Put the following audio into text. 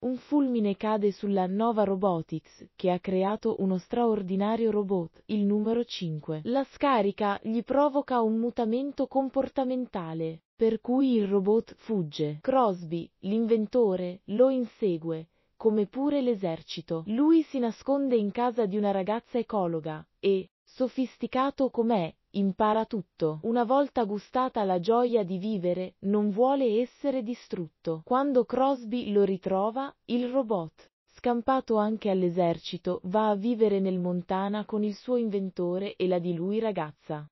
un fulmine cade sulla Nova Robotics, che ha creato uno straordinario robot, il numero 5. La scarica gli provoca un mutamento comportamentale, per cui il robot fugge. Crosby, l'inventore, lo insegue, come pure l'esercito. Lui si nasconde in casa di una ragazza ecologa e, sofisticato com'è, impara tutto. Una volta gustata la gioia di vivere, non vuole essere distrutto. Quando Crosby lo ritrova, il robot, scampato anche all'esercito, va a vivere nel Montana con il suo inventore e la di lui ragazza.